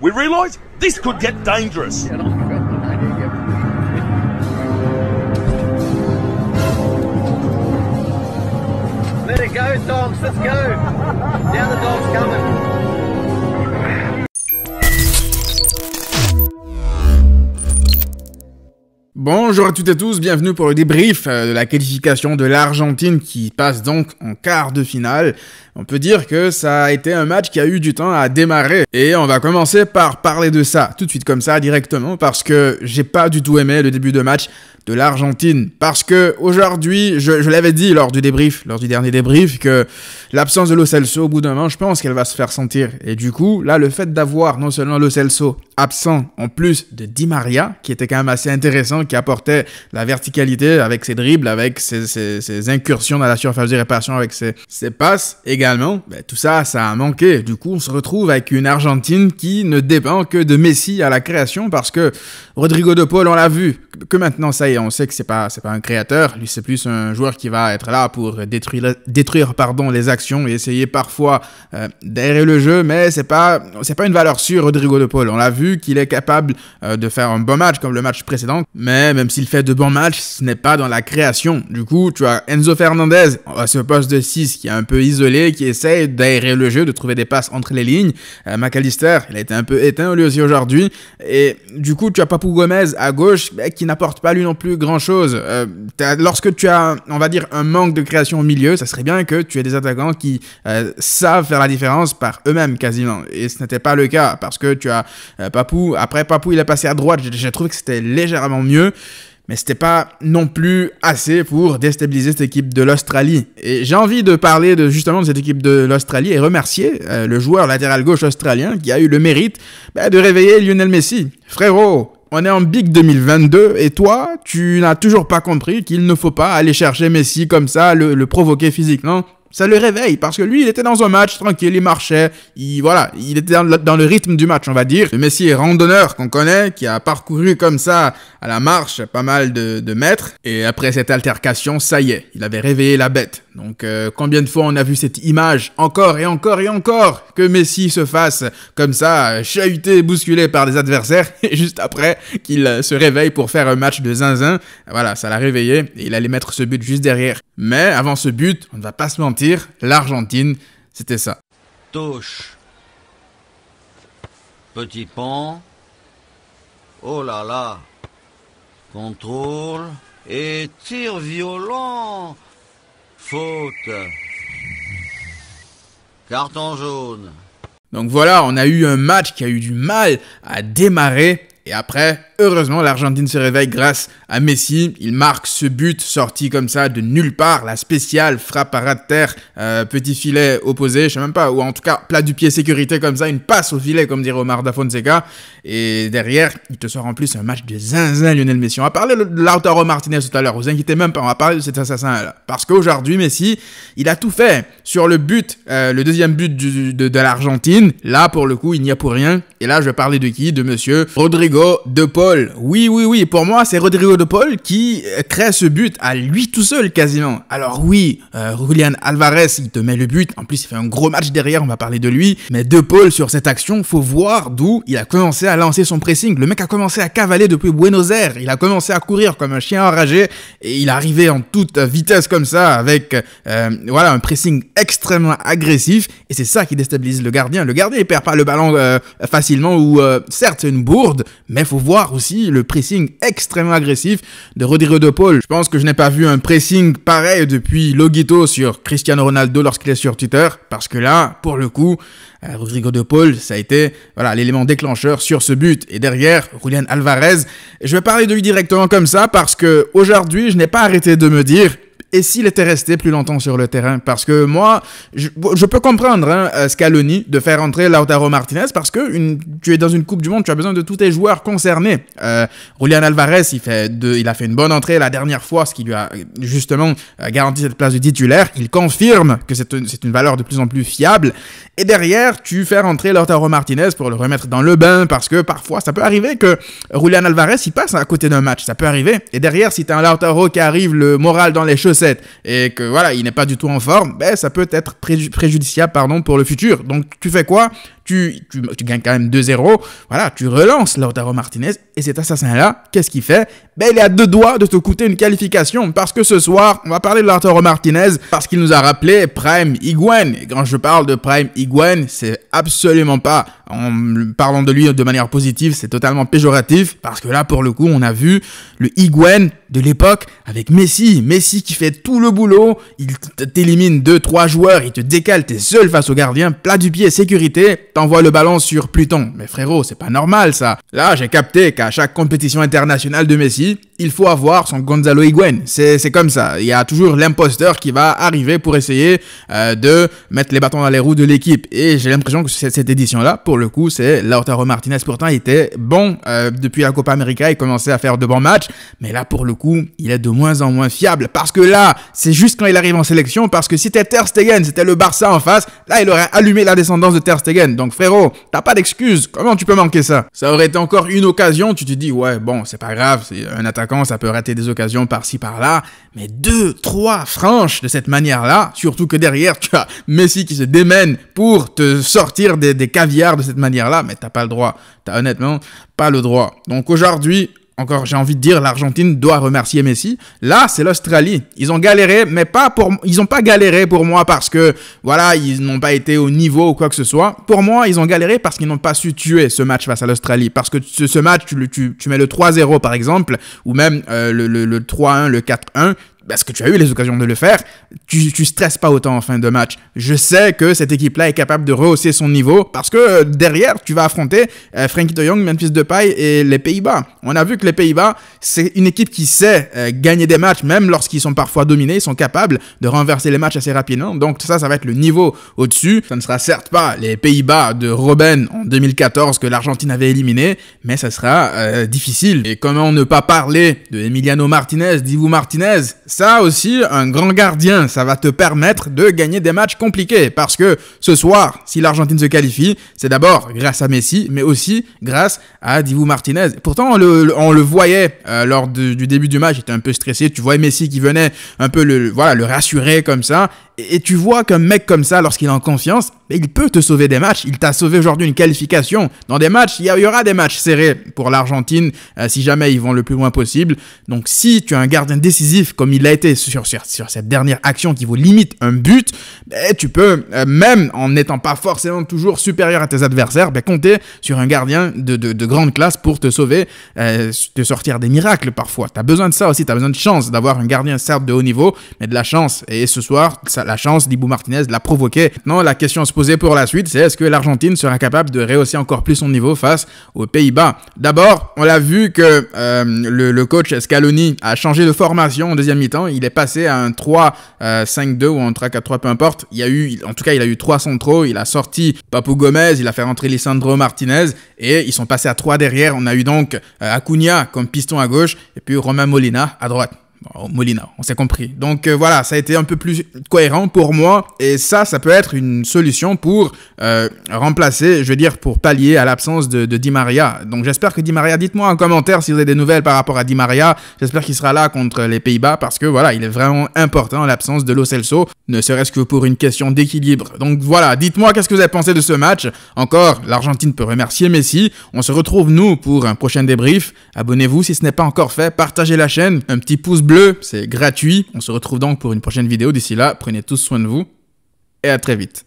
We realised this could get dangerous. Let it go, dogs. Let's go. Now the dog's coming. Bonjour à toutes et tous, bienvenue pour le débrief euh, de la qualification de l'Argentine qui passe donc en quart de finale. On peut dire que ça a été un match qui a eu du temps à démarrer et on va commencer par parler de ça tout de suite comme ça directement parce que j'ai pas du tout aimé le début de match de l'Argentine parce que aujourd'hui, je, l'avais dit lors du débrief, lors du dernier débrief que l'absence de l'ocelso au bout d'un moment, je pense qu'elle va se faire sentir et du coup, là le fait d'avoir non seulement l'Ocelso absent en plus de Di Maria qui était quand même assez intéressant qui apportait la verticalité avec ses dribbles, avec ses, incursions dans la surface de réparation, avec ses, passes également. Ben, tout ça, ça a manqué. Du coup, on se retrouve avec une Argentine qui ne dépend que de Messi à la création parce que Rodrigo De Paul, on l'a vu, que maintenant, ça y est, on sait que c'est pas, c'est pas un créateur. Lui, c'est plus un joueur qui va être là pour détruire, détruire pardon, les actions et essayer parfois euh, d'aérer le jeu, mais c'est pas, c'est pas une valeur sûre, Rodrigo De Paul. On l'a vu qu'il est capable euh, de faire un bon match comme le match précédent, mais même s'il fait de bons matchs, ce n'est pas dans la création. Du coup, tu as Enzo Fernandez à euh, ce poste de 6 qui est un peu isolé, qui essaye d'aérer le jeu, de trouver des passes entre les lignes. Euh, McAllister, il a été un peu éteint lui aussi aujourd'hui. Et du coup, tu as Papou Gomez à gauche qui n'apporte pas lui non plus grand-chose. Euh, lorsque tu as, on va dire, un manque de création au milieu, ça serait bien que tu aies des attaquants qui savent faire la différence par eux-mêmes quasiment. Et ce n'était pas le cas parce que tu as Papou. Après, Papou, il est passé à droite. J'ai trouvé que c'était légèrement mieux. Mais c'était pas non plus assez pour déstabiliser cette équipe de l'Australie. Et j'ai envie de parler de, justement de cette équipe de l'Australie et remercier euh, le joueur latéral gauche australien qui a eu le mérite bah, de réveiller Lionel Messi. Frérot, on est en Big 2022 et toi, tu n'as toujours pas compris qu'il ne faut pas aller chercher Messi comme ça, le, le provoquer physiquement. Ça le réveille parce que lui, il était dans un match tranquille, il marchait, il, voilà, il était dans le, rythme du match, on va dire. Le Messi est randonneur qu'on connaît, qui a parcouru comme ça à la marche pas mal de, de mètres. Et après cette altercation, ça y est, il avait réveillé la bête. Donc euh, combien de fois on a vu cette image encore et encore et encore que Messi se fasse comme ça chahuté, bousculé par des adversaires et juste après qu'il se réveille pour faire un match de zinzin. Voilà, ça l'a réveillé et il allait mettre ce but juste derrière. Mais avant ce but, on ne va pas se mentir l'Argentine. C'était ça. Touche. Petit pont. Oh là là. Contrôle. Et tir violent. Faute. Carton jaune. Donc voilà, on a eu un match qui a eu du mal à démarrer. Et après, heureusement, l'Argentine se réveille grâce à Messi. Il marque ce but sorti comme ça de nulle part. La spéciale frappe à ras de terre, euh, petit filet opposé, je sais même pas, ou en tout cas plat du pied sécurité comme ça, une passe au filet comme dirait Omar da Fonseca. Et derrière, il te sort en plus un match de zinzin Lionel Messi. On a parlé de Lautaro Martinez tout à l'heure, vous inquiétez même pas, on va parler de cet assassin-là. Parce qu'aujourd'hui, Messi, il a tout fait sur le but, euh, le deuxième but de, l'Argentine. Là, pour le coup, il n'y a pour rien. Et là, je vais parler de qui De monsieur Rodrigo De Paul. Oui, oui, oui. Pour moi, c'est Rodrigo de Paul qui euh, crée ce but à lui tout seul quasiment. Alors oui, euh, Julian Alvarez, il te met le but. En plus, il fait un gros match derrière. On va parler de lui. Mais de Paul sur cette action, faut voir d'où il a commencé à lancer son pressing. Le mec a commencé à cavaler depuis Buenos Aires. Il a commencé à courir comme un chien enragé et il arrivait en toute vitesse comme ça avec euh, voilà un pressing extrêmement agressif. Et c'est ça qui déstabilise le gardien. Le gardien il perd pas le ballon facilement ou certes c'est une bourde, mais faut voir aussi le pressing extrêmement agressif de Rodrigo de Paul. Je pense que je n'ai pas vu un pressing pareil depuis Loguito sur Cristiano Ronaldo lorsqu'il est sur Twitter, parce que là, pour le coup, euh, Rodrigo de Paul, ça a été voilà l'élément déclencheur sur ce but. Et derrière, Julian Alvarez. Je vais parler de lui directement comme ça parce que aujourd'hui, je n'ai pas arrêté de me dire et s'il était resté plus longtemps sur le terrain Parce que moi, je, peux comprendre hein, euh, Scaloni de faire entrer Lautaro Martinez parce que une, tu es dans une Coupe du Monde, tu as besoin de tous tes joueurs concernés. Euh, Julian Alvarez, il, fait il a fait une bonne entrée la dernière fois, ce qui lui a justement euh, garanti cette place de titulaire. Il confirme que c'est une, valeur de plus en plus fiable. Et derrière, tu fais rentrer Lautaro Martinez pour le remettre dans le bain parce que parfois, ça peut arriver que Julian Alvarez, il passe à côté d'un match. Ça peut arriver. Et derrière, si tu as un Lautaro qui arrive le moral dans les chaussettes, et que voilà, il n'est pas du tout en forme, ben, ça peut être préjudiciable pardon, pour le futur. Donc tu fais quoi tu, tu, gagnes quand même 2-0, voilà, tu relances Lautaro Martinez, et cet assassin-là, qu'est-ce qu'il fait Ben, il est à deux doigts de te coûter une qualification, parce que ce soir, on va parler de Lautaro Martinez, parce qu'il nous a rappelé Prime Iguane, et quand je parle de Prime Iguen, c'est absolument pas en parlant de lui de manière positive, c'est totalement péjoratif, parce que là, pour le coup, on a vu le Iguen de l'époque avec Messi. Messi qui fait tout le boulot, il t'élimine deux trois joueurs, il te décale, t'es seul face au gardien, plat du pied, sécurité, t'envoies le ballon sur Pluton. Mais frérot, c'est pas normal ça. Là, j'ai capté qu'à chaque compétition internationale de Messi, il faut avoir son Gonzalo Higuain. C'est comme ça. Il y a toujours l'imposteur qui va arriver pour essayer euh, de mettre les bâtons dans les roues de l'équipe. Et j'ai l'impression que cette, édition-là, pour le coup, c'est Lautaro Martinez. Pourtant, il était bon euh, depuis la Copa América. Il commençait à faire de bons matchs. Mais là, pour le coup, il est de moins en moins fiable. Parce que là, c'est juste quand il arrive en sélection. Parce que si c'était Ter Stegen, c'était le Barça en face, là, il aurait allumé la descendance de Ter Stegen. Donc frérot, t'as pas d'excuse. Comment tu peux manquer ça Ça aurait été encore une occasion. Tu te dis ouais bon c'est pas grave. C'est un attaquant, ça peut rater des occasions par-ci par-là. Mais deux, trois franches de cette manière-là. Surtout que derrière tu as Messi qui se démène pour te sortir des, des caviars de cette manière-là. Mais t'as pas le droit. T'as honnêtement pas le droit. Donc aujourd'hui encore, j'ai envie de dire, l'Argentine doit remercier Messi. Là, c'est l'Australie. Ils ont galéré, mais pas pour, ils ont pas galéré pour moi parce que, voilà, ils n'ont pas été au niveau ou quoi que ce soit. Pour moi, ils ont galéré parce qu'ils n'ont pas su tuer ce match face à l'Australie. Parce que ce, match, tu, tu, tu mets le 3-0 par exemple, ou même euh, le, le, le 3-1, le 4-1, parce bah, que tu as eu les occasions de le faire, tu, tu stresses pas autant en fin de match. Je sais que cette équipe-là est capable de rehausser son niveau parce que euh, derrière, tu vas affronter euh, Frankie de Jong, Memphis Depay et les Pays-Bas. On a vu que les Pays-Bas, c'est une équipe qui sait euh, gagner des matchs, même lorsqu'ils sont parfois dominés, ils sont capables de renverser les matchs assez rapidement. Donc ça, ça va être le niveau au-dessus. Ça ne sera certes pas les Pays-Bas de Robben en 2014 que l'Argentine avait éliminé, mais ça sera difficile. Et comment ne pas parler de Emiliano Martinez, d'Ivo Martinez ça aussi, un grand gardien, ça va te permettre de gagner des matchs compliqués. Parce que ce soir, si l'Argentine se qualifie, c'est d'abord grâce à Messi, mais aussi grâce à Divu Martinez. Pourtant, on le, voyait euh, lors du, début du match, il était un peu stressé. Tu vois Messi qui venait un peu le, voilà, le rassurer comme ça. et tu vois qu'un mec comme ça, lorsqu'il est en confiance, mais il peut te sauver des matchs. Il t'a sauvé aujourd'hui une qualification. Dans des matchs, il y, aura des matchs serrés pour l'Argentine euh, si jamais ils vont le plus loin possible. Donc si tu as un gardien décisif comme il l'a été sur, sur, cette dernière action qui vaut limite un but, ben, tu peux, euh, même en n'étant pas forcément toujours supérieur à tes adversaires, ben, compter sur un gardien de, grande classe pour te sauver, euh, te sortir des miracles parfois. Tu as besoin de ça aussi, tu as besoin de chance d'avoir un gardien certes de haut niveau, mais de la chance. Et ce soir, la chance d'Ibou Martinez l'a provoqué. Non, la question se posé pour la suite, c'est est-ce que l'Argentine sera capable de rehausser encore plus son niveau face aux Pays-Bas D'abord, on l'a vu que euh, le, coach Escaloni a changé de formation en deuxième mi-temps. Il est passé à un 3-5-2 euh, ou un 3-4-3, peu importe. Il y a eu, en tout cas, il a eu trois centraux. Il a sorti Papou Gomez, il a fait rentrer Lisandro Martinez et ils sont passés à trois derrière. On a eu donc euh, Acuna comme piston à gauche et puis Romain Molina à droite. Oh, Molina, on s'est compris. Donc euh, voilà, ça a été un peu plus cohérent pour moi et ça, ça peut être une solution pour euh, remplacer, je veux dire, pour pallier à l'absence de, Di Maria. Donc j'espère que Di Maria, dites-moi en commentaire si vous avez des nouvelles par rapport à Di Maria. J'espère qu'il sera là contre les Pays-Bas parce que voilà, il est vraiment important l'absence de Lo Celso, ne serait-ce que pour une question d'équilibre. Donc voilà, dites-moi qu'est-ce que vous avez pensé de ce match. Encore, l'Argentine peut remercier Messi. On se retrouve nous pour un prochain débrief. Abonnez-vous si ce n'est pas encore fait, partagez la chaîne, un petit pouce bleu c'est gratuit. On se retrouve donc pour une prochaine vidéo. D'ici là, prenez tous soin de vous et à très vite.